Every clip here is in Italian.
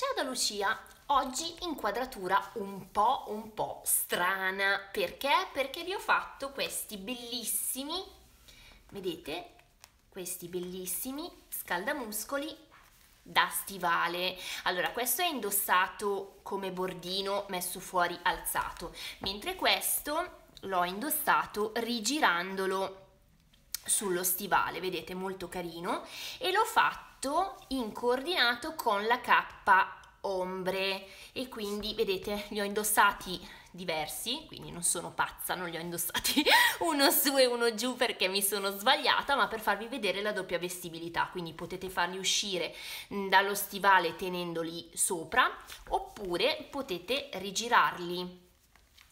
Ciao da Lucia, oggi inquadratura un po' un po' strana, perché? Perché vi ho fatto questi bellissimi, vedete, questi bellissimi scaldamuscoli da stivale. Allora, questo è indossato come bordino messo fuori alzato, mentre questo l'ho indossato rigirandolo sullo stivale, vedete, molto carino, e l'ho fatto fatto in coordinato con la K ombre e quindi vedete li ho indossati diversi quindi non sono pazza non li ho indossati uno su e uno giù perché mi sono sbagliata ma per farvi vedere la doppia vestibilità quindi potete farli uscire mm, dallo stivale tenendoli sopra oppure potete rigirarli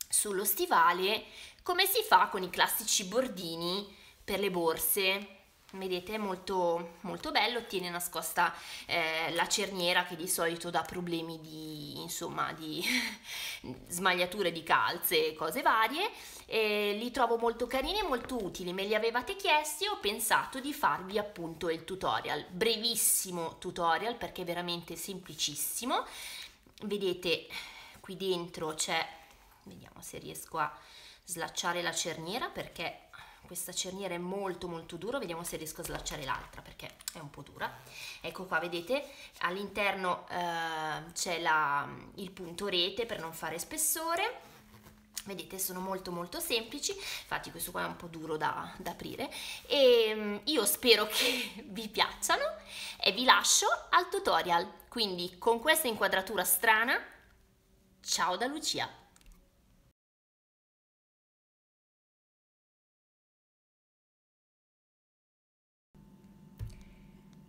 sullo stivale come si fa con i classici bordini per le borse vedete è molto, molto bello, tiene nascosta eh, la cerniera che di solito dà problemi di, insomma, di smagliature di calze e cose varie. E li trovo molto carini e molto utili, me li avevate chiesti ho pensato di farvi appunto il tutorial, brevissimo tutorial perché è veramente semplicissimo. Vedete qui dentro c'è, vediamo se riesco a slacciare la cerniera perché questa cerniera è molto molto dura vediamo se riesco a slacciare l'altra perché è un po' dura ecco qua vedete all'interno eh, c'è il punto rete per non fare spessore vedete sono molto molto semplici infatti questo qua è un po' duro da, da aprire e mm, io spero che vi piacciano e vi lascio al tutorial quindi con questa inquadratura strana ciao da Lucia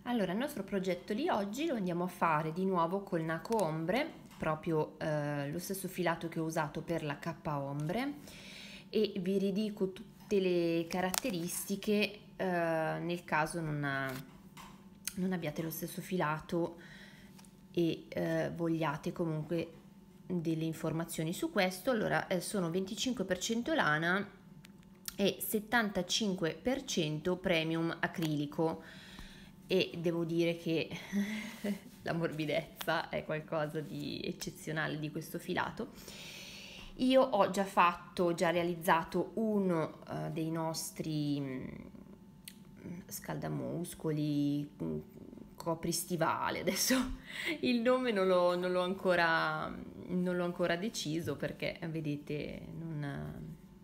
Allora, il nostro progetto di oggi lo andiamo a fare di nuovo col naco ombre, proprio eh, lo stesso filato che ho usato per la K ombre e vi ridico tutte le caratteristiche eh, nel caso non, ha, non, abbiate lo stesso filato e eh, vogliate comunque delle informazioni su questo. Allora, eh, sono 25% lana e 75% premium acrilico e devo dire che la morbidezza è qualcosa di eccezionale di questo filato. Io ho già fatto, già realizzato uno uh, dei nostri mh, mm, scaldamuscoli, mm, copristivale, adesso il nome non l'ho, non l'ho, ancora, non l'ho ancora, deciso perché eh, vedete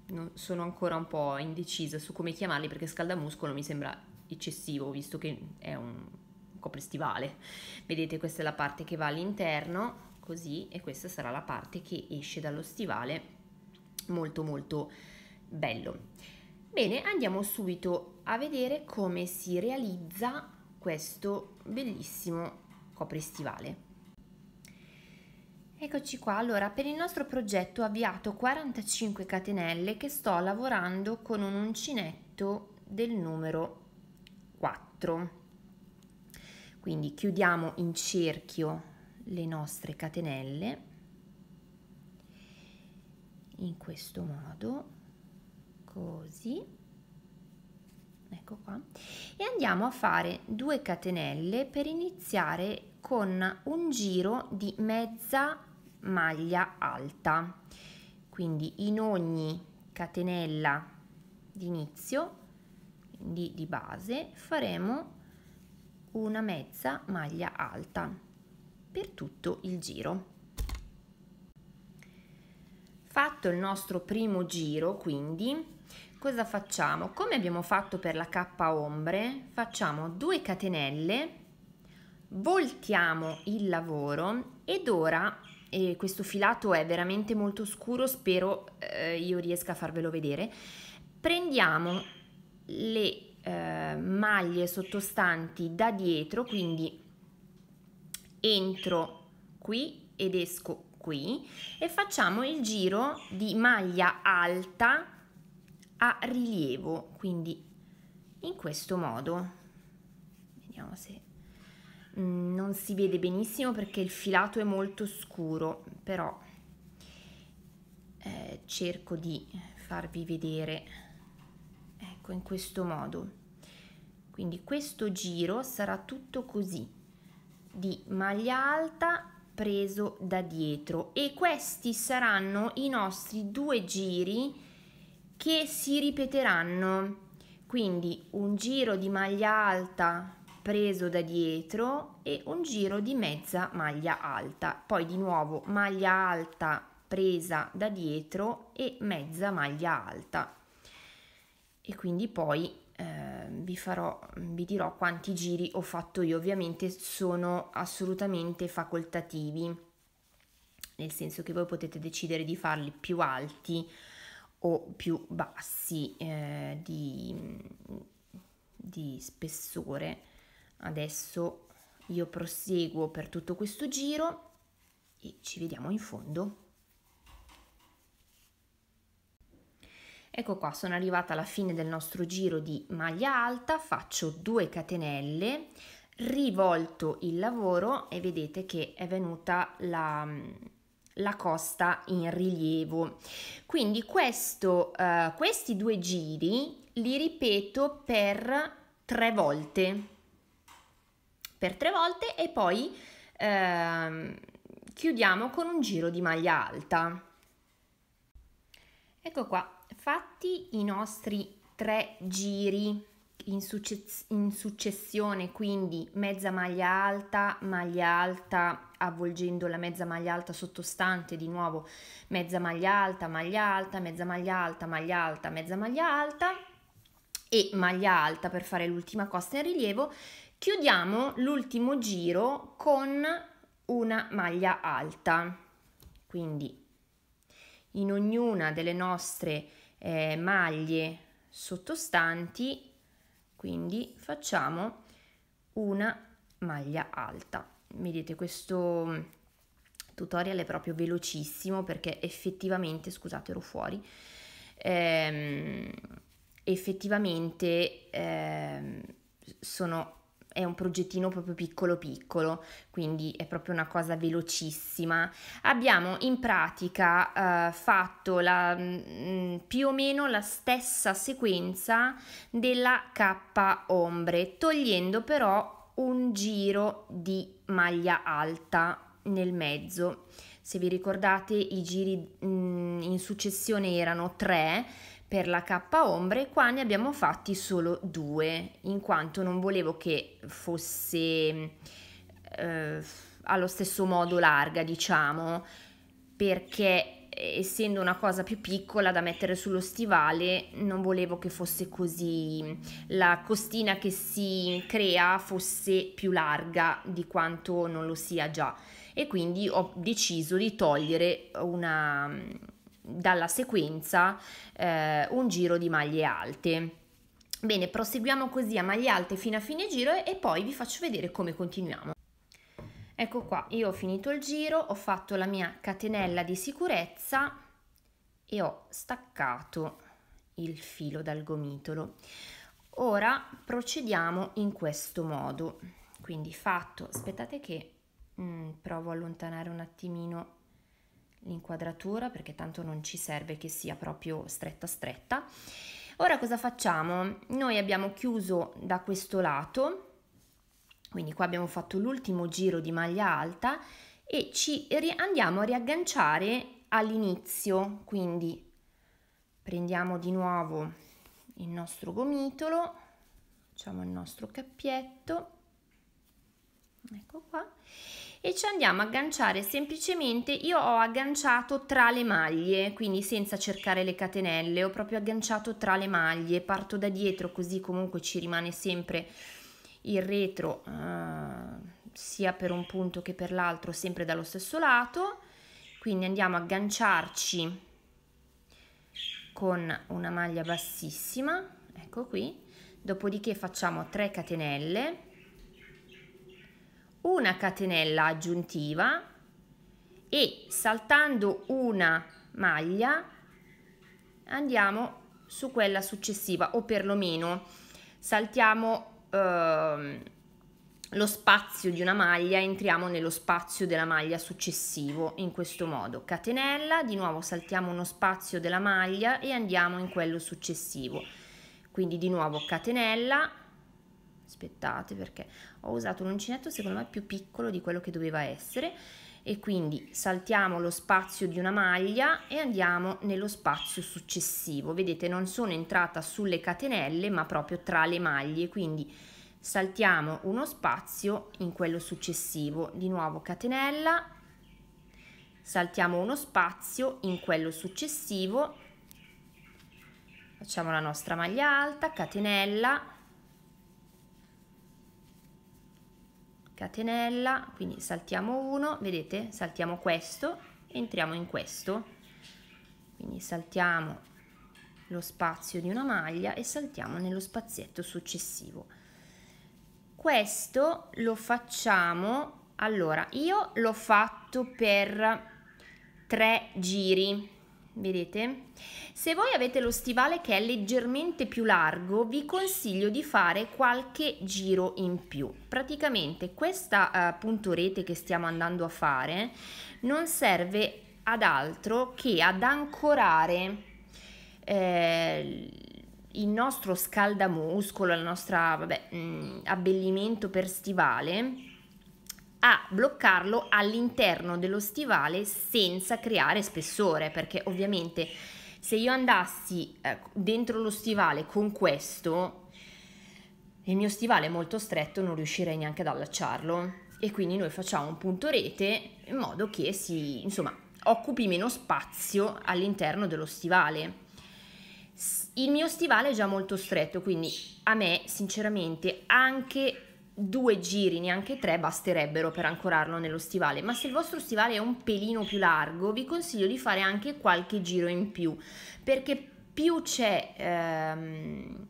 non, sono ancora un po' indecisa su come chiamarli perché scaldamuscolo mi sembra eccessivo visto che è un copristivale. Vedete questa è la parte che va all'interno così e questa sarà la parte che esce dallo stivale molto molto bello. Bene, andiamo subito a vedere come si realizza questo bellissimo copristivale. Eccoci qua, allora per il nostro progetto ho avviato 45 catenelle che sto lavorando con un uncinetto del numero 4 quindi chiudiamo in cerchio le nostre catenelle in questo modo così ecco qua e andiamo a fare due catenelle per iniziare con un giro di mezza maglia alta quindi in ogni catenella d'inizio quindi di base faremo una mezza maglia alta per tutto il giro fatto il nostro primo giro quindi cosa facciamo come abbiamo fatto per la k ombre facciamo 2 catenelle voltiamo il lavoro ed ora eh, questo filato è veramente molto scuro spero eh, io riesca a farvelo vedere prendiamo le eh, maglie sottostanti da dietro, quindi entro qui ed esco qui e facciamo il giro di maglia alta a rilievo, quindi in questo modo. Vediamo se mm, non si vede benissimo perché il filato è molto scuro, però eh, cerco di farvi vedere ecco in questo modo quindi questo giro sarà tutto così di maglia alta preso da dietro e questi saranno i nostri due giri che si ripeteranno quindi un giro di maglia alta preso da dietro e un giro di mezza maglia alta poi di nuovo maglia alta presa da dietro e mezza maglia alta e quindi poi eh, vi, farò, vi dirò quanti giri ho fatto io. Ovviamente sono assolutamente facoltativi, nel senso che voi potete decidere di farli più alti o più bassi eh, di, di spessore. Adesso io proseguo per tutto questo giro e ci vediamo in fondo. Ecco qua, sono arrivata alla fine del nostro giro di maglia alta, faccio 2 catenelle, rivolto il lavoro e vedete che è venuta la, la costa in rilievo. Quindi questo, eh, questi due giri li ripeto per tre volte, per tre volte e poi eh, chiudiamo con un giro di maglia alta. Ecco qua, fatti i nostri tre giri in, success- in successione, quindi mezza maglia alta, maglia alta avvolgendo la mezza maglia alta sottostante, di nuovo mezza maglia alta, maglia alta, mezza maglia alta, maglia alta, mezza maglia alta e maglia alta per fare l'ultima costa in rilievo, chiudiamo l'ultimo giro con una maglia alta. Quindi in ognuna delle nostre eh, maglie sottostanti, quindi facciamo una maglia alta. Vedete questo tutorial è proprio velocissimo perché effettivamente, scusate ero fuori, ehm, effettivamente ehm, sono è un progettino proprio piccolo piccolo, quindi è proprio una cosa velocissima. Abbiamo in pratica eh, fatto la, mh, mm, più o meno la stessa sequenza della K ombre, togliendo però un giro di maglia alta nel mezzo. Se vi ricordate i giri mh, mm, in successione erano tre, per la K ombre qua ne abbiamo fatti solo due in quanto non volevo che fosse eh, allo stesso modo larga diciamo perché essendo una cosa più piccola da mettere sullo stivale non volevo che fosse così la costina che si crea fosse più larga di quanto non lo sia già e quindi ho deciso di togliere una dalla sequenza eh, un giro di maglie alte. Bene, proseguiamo così a maglie alte fino a fine giro e poi vi faccio vedere come continuiamo. Ecco qua, io ho finito il giro, ho fatto la mia catenella di sicurezza e ho staccato il filo dal gomitolo. Ora procediamo in questo modo. Quindi fatto, aspettate che mh, mm, provo a allontanare un attimino l'inquadratura perché tanto non ci serve che sia proprio stretta stretta. Ora cosa facciamo? Noi abbiamo chiuso da questo lato, quindi qua abbiamo fatto l'ultimo giro di maglia alta e ci andiamo a riagganciare all'inizio, quindi prendiamo di nuovo il nostro gomitolo, facciamo il nostro cappietto ecco qua e ci andiamo a agganciare semplicemente io ho agganciato tra le maglie quindi senza cercare le catenelle ho proprio agganciato tra le maglie parto da dietro così comunque ci rimane sempre il retro eh, sia per un punto che per l'altro sempre dallo stesso lato quindi andiamo a agganciarci con una maglia bassissima ecco qui dopodiché facciamo 3 catenelle una catenella aggiuntiva e saltando una maglia andiamo su quella successiva o perlomeno saltiamo eh, lo spazio di una maglia entriamo nello spazio della maglia successivo in questo modo catenella di nuovo saltiamo uno spazio della maglia e andiamo in quello successivo quindi di nuovo catenella aspettate perché ho usato un uncinetto secondo me più piccolo di quello che doveva essere e quindi saltiamo lo spazio di una maglia e andiamo nello spazio successivo vedete non sono entrata sulle catenelle ma proprio tra le maglie quindi saltiamo uno spazio in quello successivo di nuovo catenella saltiamo uno spazio in quello successivo facciamo la nostra maglia alta catenella catenella, quindi saltiamo uno, vedete, saltiamo questo, entriamo in questo, quindi saltiamo lo spazio di una maglia e saltiamo nello spazietto successivo. Questo lo facciamo, allora io l'ho fatto per tre giri, vedete? Se voi avete lo stivale che è leggermente più largo, vi consiglio di fare qualche giro in più. Praticamente questa eh, appunto eh, rete che stiamo andando a fare non serve ad altro che ad ancorare eh, il nostro scaldamuscolo, il nostro vabbè, mh, mm, abbellimento per stivale a bloccarlo all'interno dello stivale senza creare spessore perché ovviamente se io andassi ecco, dentro lo stivale con questo il mio stivale è molto stretto non riuscirei neanche ad allacciarlo e quindi noi facciamo un punto rete in modo che si insomma occupi meno spazio all'interno dello stivale il mio stivale è già molto stretto quindi a me sinceramente anche due giri, neanche tre, basterebbero per ancorarlo nello stivale, ma se il vostro stivale è un pelino più largo vi consiglio di fare anche qualche giro in più, perché più c'è... Ehm,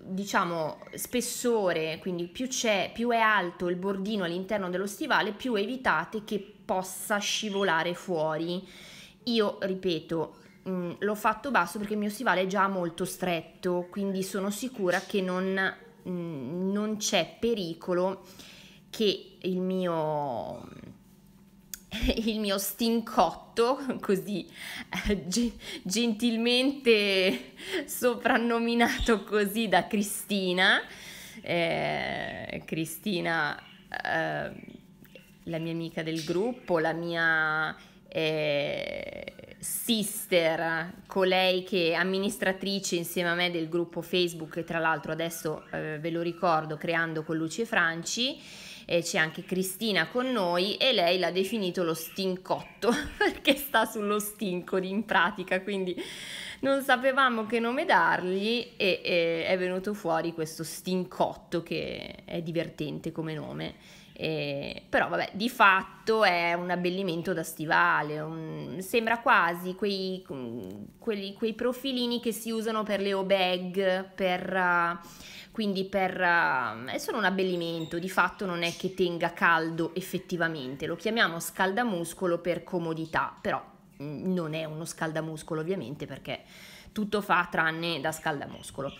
diciamo spessore quindi più c'è più è alto il bordino all'interno dello stivale più evitate che possa scivolare fuori io ripeto mh, mm, l'ho fatto basso perché il mio stivale è già molto stretto quindi sono sicura che non Mm, non c'è pericolo che il mio il mio stincotto, così gentilmente soprannominato così da Cristina, eh, Cristina, eh, la mia amica del gruppo, la mia eh, sister, colei che è amministratrice insieme a me del gruppo Facebook, che tra l'altro adesso eh, ve lo ricordo, creando con Luci Franci, eh, c'è anche Cristina con noi e lei l'ha definito lo stincotto perché sta sullo stinco in pratica, quindi non sapevamo che nome dargli e, e è venuto fuori questo stincotto che è divertente come nome. Eh, però vabbè, di fatto è un abbellimento da stivale, un, sembra quasi quei, mm, quelli, quei, profilini che si usano per le o-bag, per, uh, quindi per, uh, è solo un abbellimento, di fatto non è che tenga caldo effettivamente, lo chiamiamo scaldamuscolo per comodità, però mh, mm, non è uno scaldamuscolo ovviamente perché tutto fa tranne da scaldamuscolo.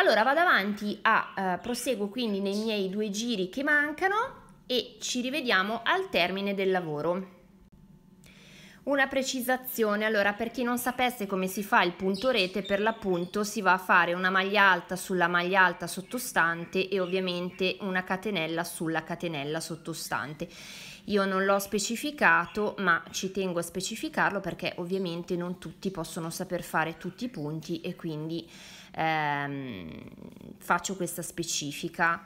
Allora vado avanti a eh, proseguo quindi nei miei due giri che mancano e ci rivediamo al termine del lavoro. Una precisazione, allora per chi non sapesse come si fa il punto rete, per l'appunto si va a fare una maglia alta sulla maglia alta sottostante e ovviamente una catenella sulla catenella sottostante. Io non l'ho specificato ma ci tengo a specificarlo perché ovviamente non tutti possono saper fare tutti i punti e quindi ehm, faccio questa specifica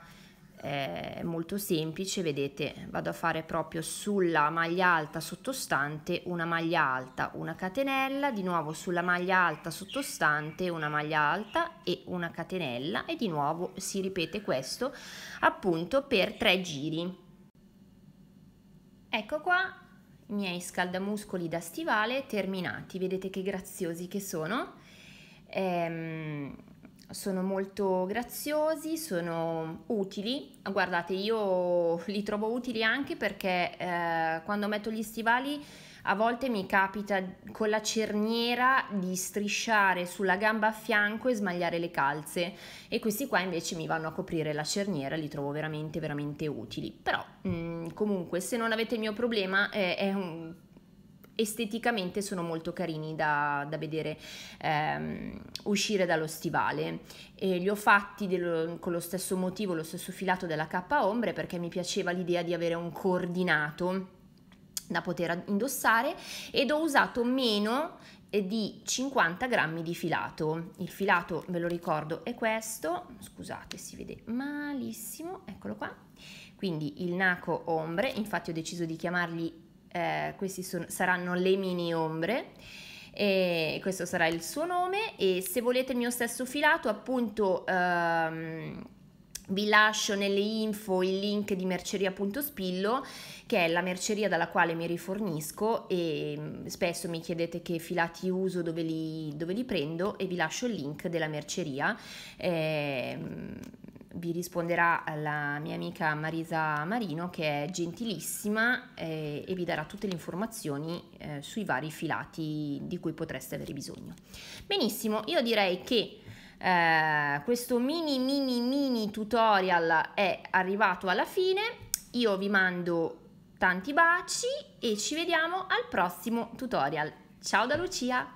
eh, molto semplice, vedete, vado a fare proprio sulla maglia alta sottostante una maglia alta, una catenella, di nuovo sulla maglia alta sottostante una maglia alta e una catenella e di nuovo si ripete questo appunto per tre giri. Ecco qua i miei scaldamuscoli da stivale terminati, vedete che graziosi che sono. Ehm, sono molto graziosi, sono utili. Guardate, io li trovo utili anche perché eh, quando metto gli stivali a volte mi capita con la cerniera di strisciare sulla gamba a fianco e smagliare le calze e questi qua invece mi vanno a coprire la cerniera, li trovo veramente veramente utili. Però mh, mm, comunque se non avete il mio problema eh, è un esteticamente sono molto carini da, da vedere ehm, uscire dallo stivale. E li ho fatti dello, con lo stesso motivo, lo stesso filato della K ombre perché mi piaceva l'idea di avere un coordinato da poter indossare ed ho usato meno eh, di 50 grammi di filato. Il filato, ve lo ricordo, è questo, scusate si vede malissimo, eccolo qua, quindi il Naco Ombre, infatti ho deciso di chiamargli eh, queste saranno le mini ombre e questo sarà il suo nome e se volete il mio stesso filato appunto ehm, vi lascio nelle info il link di merceria.spillo che è la merceria dalla quale mi rifornisco e mm, spesso mi chiedete che filati uso, dove li, dove li prendo e vi lascio il link della merceria. Eh, vi risponderà la mia amica Marisa Marino che è gentilissima eh, e vi darà tutte le informazioni eh, sui vari filati di cui potreste avere bisogno. Benissimo, io direi che eh, questo mini mini mini tutorial è arrivato alla fine, io vi mando tanti baci e ci vediamo al prossimo tutorial. Ciao da Lucia!